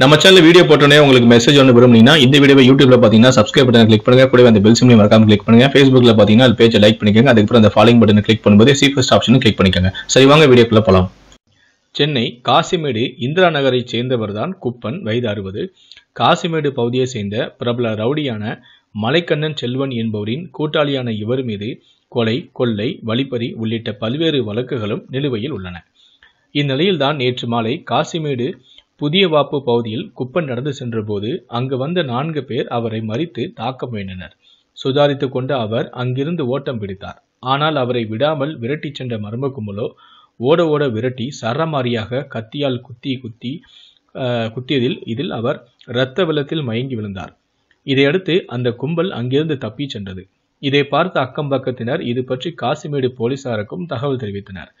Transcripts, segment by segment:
நம்ம channel video போட்டோன்னே உங்களுக்கு மெசேஜ் ஒன்று விரும்புனீங்கன்னா இந்த வீடியோ யூடியூப்ல பார்த்தீங்கன்னா சப்ஸ்கிரைப் பட்டன் கிளிக் பண்ணுங்க கூட அந்த பெல் சிம்லையும் மறக்காம கிளிக் பண்ணுங்க ஃபேஸ்புக்ல பார்த்தீங்கன்னா அது பேஜை லைக் பண்ணிக்கோங்க அதுக்கப்புறம் அந்த ஃபாலோ பட்டன் கிளிக் பண்ணும்போது சீஃபஸ்ட் ஆப்ஷனும் கிளிக் பண்ணிக்கோங்க சரி வாங்க வீடியோக்குள்ள போகலாம் சென்னை காசிமேடு இந்திரா நகரை சேர்ந்தவர் தான் குப்பன் வயது அறுபது காசிமேடு பகுதியை சேர்ந்த பிரபல ரவுடியான மலைக்கண்ணன் செல்வன் என்பவரின் கூட்டாளியான இவர் மீது கொலை கொள்ளை வழிப்பறி உள்ளிட்ட பல்வேறு வழக்குகளும் நிலுவையில் உள்ளன இந்நிலையில்தான் நேற்று மாலை காசிமேடு புதிய வாப்பு பகுதியில் குப்பன் நடந்து சென்றபோது அங்கு வந்த நான்கு பேர் அவரை மறித்து தாக்க முயன்றனர் சுதாரித்து கொண்டு அவர் அங்கிருந்து ஓட்டம் பிடித்தார் ஆனால் அவரை விடாமல் விரட்டிச் சென்ற கும்பலோ ஓட ஓட விரட்டி சரமாரியாக கத்தியால் குத்தி குத்தி குத்தியதில் இதில் அவர் இரத்த வெள்ளத்தில் மயங்கி விழுந்தார் இதையடுத்து அந்த கும்பல் அங்கிருந்து தப்பிச் சென்றது இதை பார்த்த அக்கம் பக்கத்தினர் இது பற்றி காசிமேடு போலீசாருக்கும் தகவல் தெரிவித்தனர்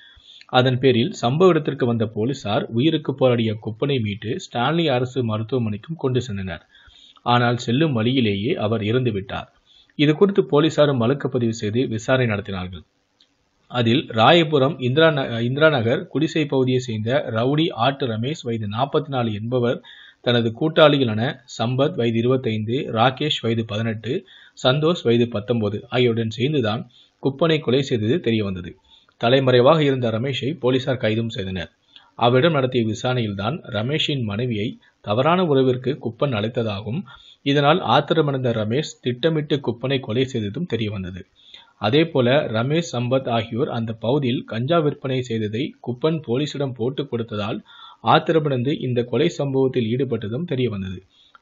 அதன் பேரில் சம்பவ இடத்திற்கு வந்த போலீசார் உயிருக்கு போராடிய குப்பனை மீட்டு ஸ்டான்லி அரசு மருத்துவமனைக்கும் கொண்டு சென்றனர் ஆனால் செல்லும் வழியிலேயே அவர் இறந்துவிட்டார் இது குறித்து போலீசாரும் வழக்கு பதிவு செய்து விசாரணை நடத்தினார்கள் அதில் ராயபுரம் இந்திரா இந்திரா நகர் குடிசை பகுதியை சேர்ந்த ரவுடி ஆட்டு ரமேஷ் வயது நாற்பத்தி நாலு என்பவர் தனது கூட்டாளிகளான சம்பத் வயது இருபத்தைந்து ராகேஷ் வயது பதினெட்டு சந்தோஷ் வயது பத்தொன்பது ஆகியோருடன் சேர்ந்துதான் குப்பனை கொலை செய்தது தெரிய வந்தது தலைமறைவாக இருந்த ரமேஷை போலீசார் கைதும் செய்தனர் அவரிடம் நடத்திய விசாரணையில்தான் ரமேஷின் மனைவியை தவறான உறவிற்கு குப்பன் அழைத்ததாகவும் இதனால் ஆத்திரமடைந்த ரமேஷ் திட்டமிட்டு குப்பனை கொலை செய்ததும் தெரியவந்தது அதே போல ரமேஷ் சம்பத் ஆகியோர் அந்த பகுதியில் கஞ்சா விற்பனை செய்ததை குப்பன் போலீசிடம் போட்டுக் கொடுத்ததால் ஆத்திரமடைந்து இந்த கொலை சம்பவத்தில் ஈடுபட்டதும் தெரியவந்தது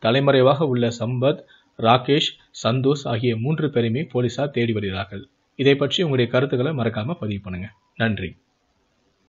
தலைமறைவாக உள்ள சம்பத் ராகேஷ் சந்தோஷ் ஆகிய மூன்று பேருமே போலீசார் தேடி வருகிறார்கள் இதை பற்றி உங்களுடைய கருத்துக்களை மறக்காமல் பதிவு பண்ணுங்கள் நன்றி